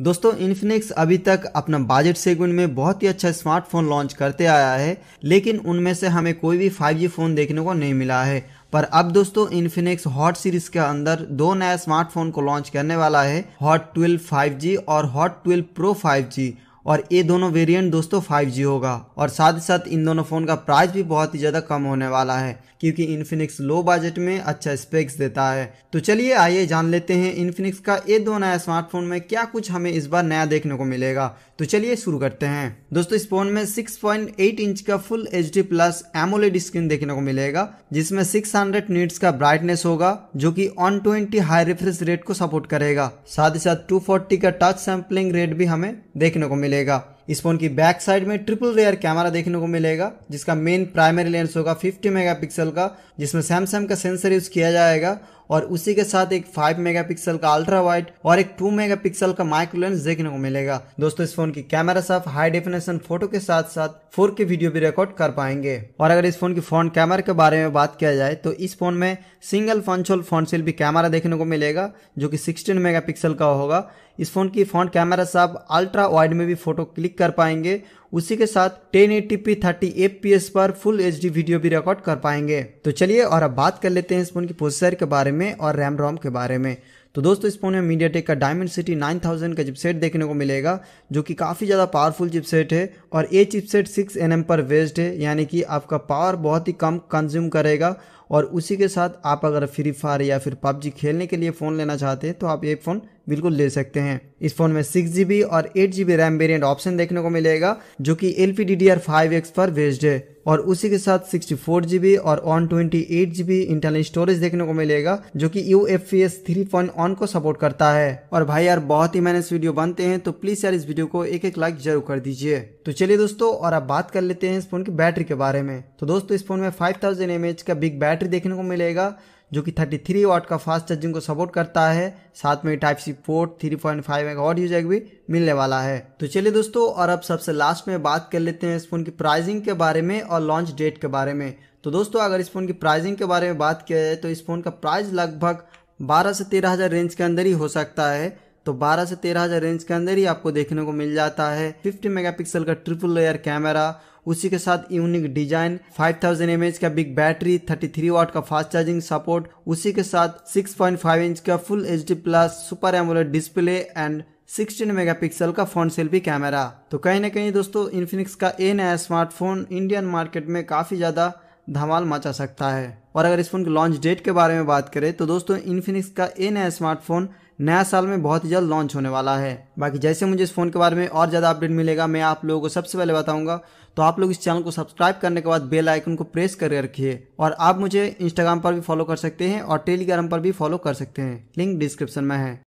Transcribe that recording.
दोस्तों इन्फिनिक्स अभी तक अपना बजट सेगमेंट में बहुत ही अच्छा स्मार्टफोन लॉन्च करते आया है लेकिन उनमें से हमें कोई भी 5G फोन देखने को नहीं मिला है पर अब दोस्तों इन्फिनिक्स हॉट सीरीज के अंदर दो नया स्मार्टफोन को लॉन्च करने वाला है हॉट 12 5G और हॉट 12 प्रो 5G और ये दोनों वेरिएंट दोस्तों जी होगा और साथ ही साथ इन दोनों फ़ोन का प्राइस भी बहुत ही ज़्यादा कम होने वाला है क्योंकि इन्फिनिक्स लो बजट में अच्छा स्पेक्स देता है तो चलिए आइए जान लेते हैं इन्फिनिक्स का ये दो नया स्मार्टफोन में क्या कुछ हमें इस बार नया देखने को मिलेगा तो चलिए शुरू करते हैं दोस्तों इस फोन में 6.8 इंच का full H D plus AMOLED screen देखने को मिलेगा जिसमें 600 हंड्रेड नीट्स का ब्राइटनेस होगा जो की one twenty high refresh rate को सपोर्ट करेगा साथ ही साथ टू का टच सैम्पलिंग रेट भी हमें देखने को मिलेगा मिलेगा इस फोन की बैक साइड में ट्रिपल रेयर कैमरा देखने को मिलेगा जिसका मेन प्राइमरी लेंस होगा 50 मेगापिक्सल का जिसमें सैमसंग का सेंसर यूज किया जाएगा और उसी के साथ एक 5 मेगापिक्सल का अल्ट्रा वाइड और एक 2 मेगापिक्सल का माइक्रो लेंस देखने को मिलेगा दोस्तों इस फोन की कैमरा साफ हाई डेफिनेशन फोटो के साथ साथ फोर के वीडियो भी रिकॉर्ड कर पाएंगे और अगर इस फोन की फ्रंट कैमरा के बारे में बात किया जाए तो इस फोन में single functional front selfie camera देखने को मिलेगा जो कि 16 मेगापिक्सल का होगा इस फोन की फ्रंट कैमरा से आप अल्ट्रा वाइड में भी फोटो क्लिक कर पाएंगे उसी के साथ 1080p 30 fps पर फुल एच वीडियो भी रिकॉर्ड कर पाएंगे तो चलिए और अब बात कर लेते हैं इस फोन की प्रोसेसर के बारे में और रैम रोम के बारे में तो दोस्तों इस फोन में मीडिया टेक का डायमंड सिटी नाइन थाउजेंड का चिपसेट देखने को मिलेगा जो कि काफ़ी ज़्यादा पावरफुल चिपसेट है और ये चिपसेट सिक्स एन पर वेस्ड है यानी कि आपका पावर बहुत ही कम कंज्यूम करेगा और उसी के साथ आप अगर फ्री फायर या फिर पबजी खेलने के लिए फ़ोन लेना चाहते हैं तो आप ये फ़ोन बिल्कुल ले सकते हैं इस फोन में सिक्स जीबी और eight GB RAM variant option देखने को मिलेगा जो कि L P D D R five x पर बेस्ड है और उसी के साथ सिक्सटी फोर जीबी और one twenty eight GB internal storage देखने को मिलेगा जो कि U F P S three point on को सपोर्ट करता है और भाई यार बहुत ही इस वीडियो बनते हैं तो प्लीज यार इस वीडियो को एक एक लाइक जरूर कर दीजिए तो चलिए दोस्तों और अब बात कर लेते हैं इस फोन की बैटरी के बारे में तो दोस्तों इस फोन में फाइव थाउजेंड एम एच का बिग बैटरी देखने को मिलेगा जो कि 33 वाट का फास्ट चार्जिंग को सपोर्ट करता है साथ में type C port 3.5 point five और यूजर भी मिलने वाला है तो चलिए दोस्तों और अब सबसे लास्ट में बात कर लेते हैं इस फोन की प्राइसिंग के बारे में और लॉन्च डेट के बारे में तो दोस्तों अगर इस फोन की प्राइसिंग के बारे में बात किया जाए तो इस फोन का प्राइस लगभग बारह से तेरह हज़ार रेंज के अंदर ही हो सकता है तो 12 से तेरह हज़ार रेंज के अंदर ही आपको देखने को मिल जाता है 50 मेगापिक्सल का ट्रिपल लेयर कैमरा उसी के साथ यूनिक डिजाइन 5000 थाउजेंड का बिग बैटरी 33 थ्री वाट का फास्ट चार्जिंग सपोर्ट उसी के साथ 6.5 इंच का full H plus super AMOLED display and 16 megapixel का फ्रंट सेल्फी कैमरा तो कहीं ना कहीं दोस्तों इन्फिनिक्स का ए नया स्मार्टफोन इंडियन मार्केट में काफ़ी ज़्यादा धमाल मचा सकता है और अगर इस फोन के लॉन्च डेट के बारे में बात करें तो दोस्तों इन्फिनिक्स का ए नया स्मार्टफोन नया साल में बहुत ही जल्द लॉन्च होने वाला है बाकी जैसे मुझे इस फ़ोन के बारे में और ज़्यादा अपडेट मिलेगा मैं आप लोगों को सबसे पहले बताऊंगा तो आप लोग इस चैनल को सब्सक्राइब करने के बाद बेल आइकन को प्रेस करके रखिए और आप मुझे इंस्टाग्राम पर भी फॉलो कर सकते हैं और टेलीग्राम पर भी फॉलो कर सकते हैं लिंक डिस्क्रिप्शन में है